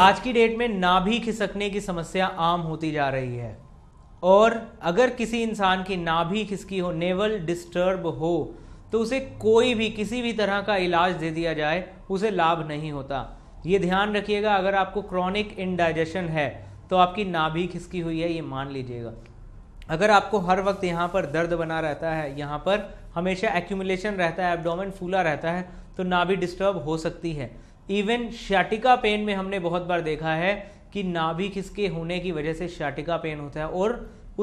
आज की डेट में नाभि खिसकने की समस्या आम होती जा रही है और अगर किसी इंसान की नाभि खिसकी हो नेवल डिस्टर्ब हो तो उसे कोई भी किसी भी तरह का इलाज दे दिया जाए उसे लाभ नहीं होता ये ध्यान रखिएगा अगर आपको क्रॉनिक इनडाइजेशन है तो आपकी नाभि खिसकी हुई है ये मान लीजिएगा अगर आपको हर वक्त यहाँ पर दर्द बना रहता है यहाँ पर हमेशा एक्यूमुलेशन रहता है एबडोमेन फूला रहता है तो नाभि डिस्टर्ब हो सकती है इवन शाटिका पेन में हमने बहुत बार देखा है कि नाभि खिसके होने की वजह से शाटिका पेन होता है और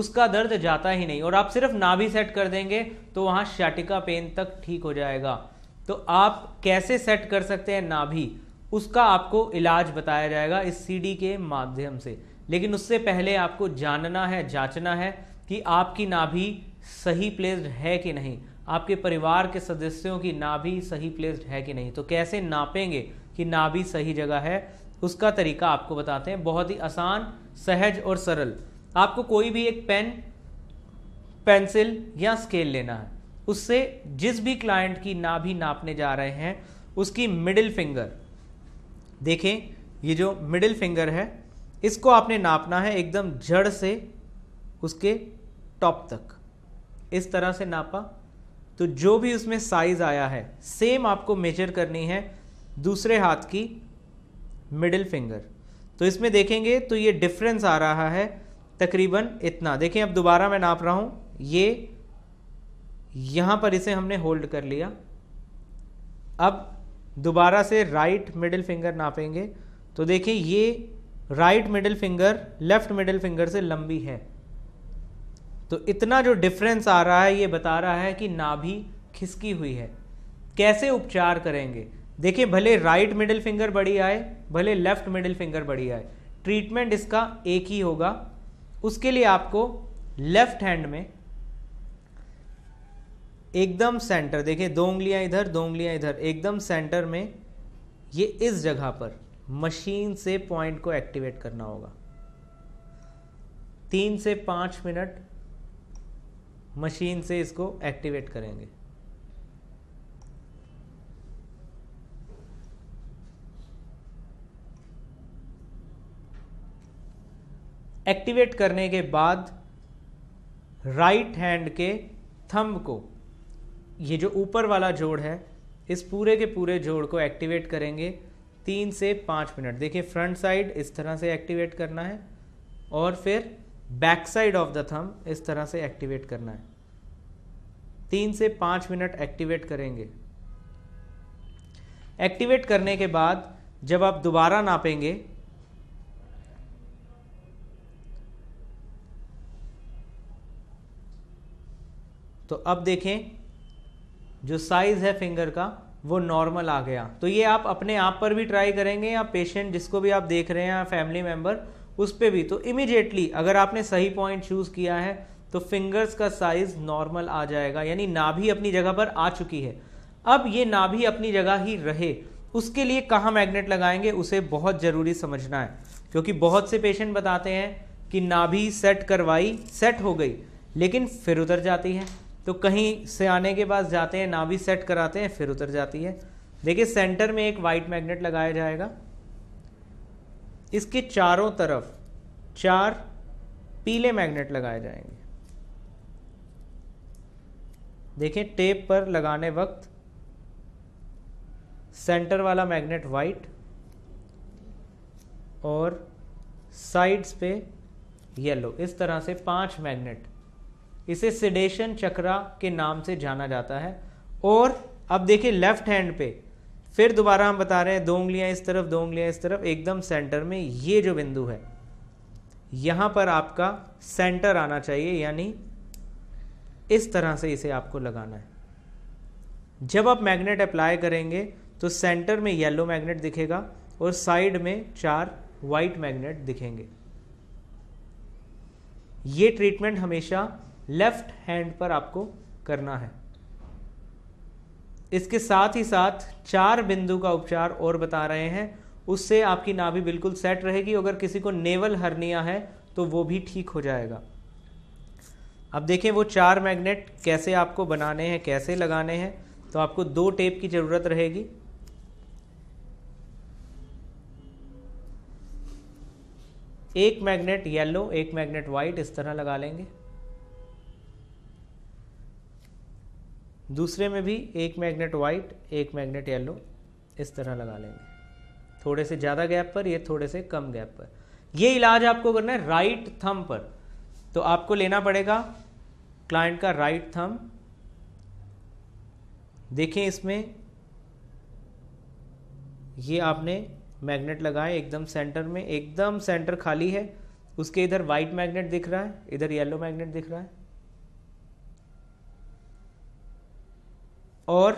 उसका दर्द जाता ही नहीं और आप सिर्फ नाभि सेट कर देंगे तो वहां शाटिका पेन तक ठीक हो जाएगा तो आप कैसे सेट कर सकते हैं नाभि उसका आपको इलाज बताया जाएगा इस सीडी के माध्यम से लेकिन उससे पहले आपको जानना है जांचना है कि आपकी नाभि सही प्लेस्ड है कि नहीं आपके परिवार के सदस्यों की नाभि सही प्लेस्ड है कि नहीं तो कैसे नापेंगे कि नाभि सही जगह है उसका तरीका आपको बताते हैं बहुत ही आसान सहज और सरल आपको कोई भी एक पेन पेंसिल या स्केल लेना है उससे जिस भी क्लाइंट की नाभि नापने जा रहे हैं उसकी मिडिल फिंगर देखें ये जो मिडिल फिंगर है इसको आपने नापना है एकदम जड़ से उसके टॉप तक इस तरह से नापा तो जो भी उसमें साइज आया है सेम आपको मेजर करनी है दूसरे हाथ की मिडिल फिंगर तो इसमें देखेंगे तो ये डिफरेंस आ रहा है तकरीबन इतना देखें अब दोबारा मैं नाप रहा हूँ ये यहाँ पर इसे हमने होल्ड कर लिया अब दोबारा से राइट मिडिल फिंगर नापेंगे तो देखें ये right middle finger left middle finger से लंबी है तो इतना जो डिफरेंस आ रहा है ये बता रहा है कि नाभि खिसकी हुई है कैसे उपचार करेंगे देखिए भले राइट मिडिल फिंगर बड़ी आए भले लेफ्ट मिडिल फिंगर बड़ी आए ट्रीटमेंट इसका एक ही होगा उसके लिए आपको लेफ्ट हैंड में एकदम सेंटर देखिए दो उंगलियां इधर दो उंगलियां इधर एकदम सेंटर में ये इस जगह पर मशीन से पॉइंट को एक्टिवेट करना होगा तीन से पांच मिनट मशीन से इसको एक्टिवेट करेंगे एक्टिवेट करने के बाद राइट हैंड के थंब को ये जो ऊपर वाला जोड़ है इस पूरे के पूरे जोड़ को एक्टिवेट करेंगे तीन से पाँच मिनट देखिए फ्रंट साइड इस तरह से एक्टिवेट करना है और फिर back side of the thumb इस तरह से एक्टिवेट करना है तीन से पाँच मिनट एक्टिवेट करेंगे एक्टिवेट करने के बाद जब आप दोबारा नापेंगे तो अब देखें जो साइज़ है फिंगर का वो नॉर्मल आ गया तो ये आप अपने आप पर भी ट्राई करेंगे या पेशेंट जिसको भी आप देख रहे हैं या फैमिली मेम्बर उस पर भी तो इमिजिएटली अगर आपने सही पॉइंट चूज़ किया है तो फिंगर्स का साइज़ नॉर्मल आ जाएगा यानी नाभि अपनी जगह पर आ चुकी है अब ये नाभि अपनी जगह ही रहे उसके लिए कहाँ मैग्नेट लगाएंगे उसे बहुत ज़रूरी समझना है क्योंकि बहुत से पेशेंट बताते हैं कि नाभि सेट करवाई सेट हो गई लेकिन फिर उतर जाती है तो कहीं से आने के बाद जाते हैं नाभि सेट कराते हैं फिर उतर जाती है देखिए सेंटर में एक वाइट मैग्नेट लगाया जाएगा इसके चारों तरफ चार पीले मैग्नेट लगाए जाएंगे देखें टेप पर लगाने वक्त सेंटर वाला मैग्नेट वाइट और साइड्स पे येलो इस तरह से पांच मैग्नेट इसे सिडेशन चक्रा के नाम से जाना जाता है और अब देखिए लेफ्ट हैंड पे फिर दोबारा हम बता रहे हैं दो उंगलियां इस तरफ दो उंगलियां इस तरफ एकदम सेंटर में ये जो बिंदु है यहाँ पर आपका सेंटर आना चाहिए यानी इस तरह से इसे आपको लगाना है जब आप मैग्नेट अप्लाई करेंगे तो सेंटर में येलो मैग्नेट दिखेगा और साइड में चार वाइट मैग्नेट दिखेंगे ये ट्रीटमेंट हमेशा लेफ्ट हैंड पर आपको करना है इसके साथ ही साथ चार बिंदु का उपचार और बता रहे हैं उससे आपकी नाभि बिल्कुल सेट रहेगी अगर किसी को नेवल हरनिया है तो वो भी ठीक हो जाएगा अब देखें वो चार मैग्नेट कैसे आपको बनाने हैं कैसे लगाने हैं तो आपको दो टेप की ज़रूरत रहेगी एक मैग्नेट येलो एक मैग्नेट व्हाइट इस तरह लगा लेंगे दूसरे में भी एक मैग्नेट वाइट एक मैग्नेट येलो इस तरह लगा लेंगे थोड़े से ज़्यादा गैप पर ये थोड़े से कम गैप पर ये इलाज आपको करना है राइट थम पर तो आपको लेना पड़ेगा क्लाइंट का राइट थम देखें इसमें ये आपने मैग्नेट लगाए एकदम सेंटर में एकदम सेंटर खाली है उसके इधर वाइट मैग्नेट दिख रहा है इधर येलो मैग्नेट दिख रहा है और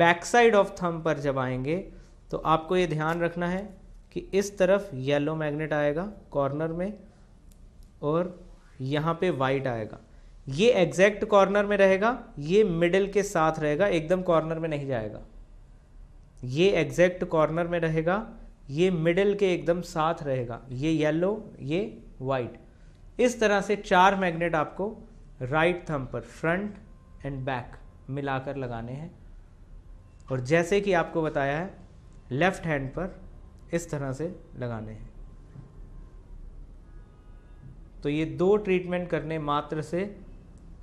बैक साइड ऑफ थंब पर जब आएंगे तो आपको ये ध्यान रखना है कि इस तरफ येलो मैग्नेट आएगा कॉर्नर में और यहाँ पे वाइट आएगा ये एग्जैक्ट कॉर्नर में रहेगा ये मिडिल के साथ रहेगा एकदम कॉर्नर में नहीं जाएगा ये एग्जैक्ट कॉर्नर में रहेगा ये मिडिल के एकदम साथ रहेगा ये येलो ये वाइट इस तरह से चार मैग्नेट आपको राइट थंब पर फ्रंट एंड बैक मिलाकर लगाने हैं और जैसे कि आपको बताया है लेफ्ट हैंड पर इस तरह से लगाने हैं तो ये दो ट्रीटमेंट करने मात्र से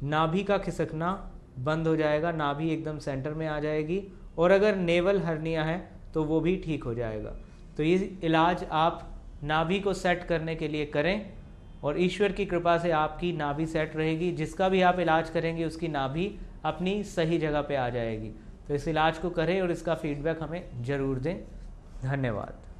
नाभि का खिसकना बंद हो जाएगा नाभि एकदम सेंटर में आ जाएगी और अगर नेवल हर्निया है तो वो भी ठीक हो जाएगा तो ये इलाज आप नाभि को सेट करने के लिए करें और ईश्वर की कृपा से आपकी नाभि सेट रहेगी जिसका भी आप इलाज करेंगे उसकी नाभि अपनी सही जगह पे आ जाएगी तो इस इलाज को करें और इसका फीडबैक हमें ज़रूर दें धन्यवाद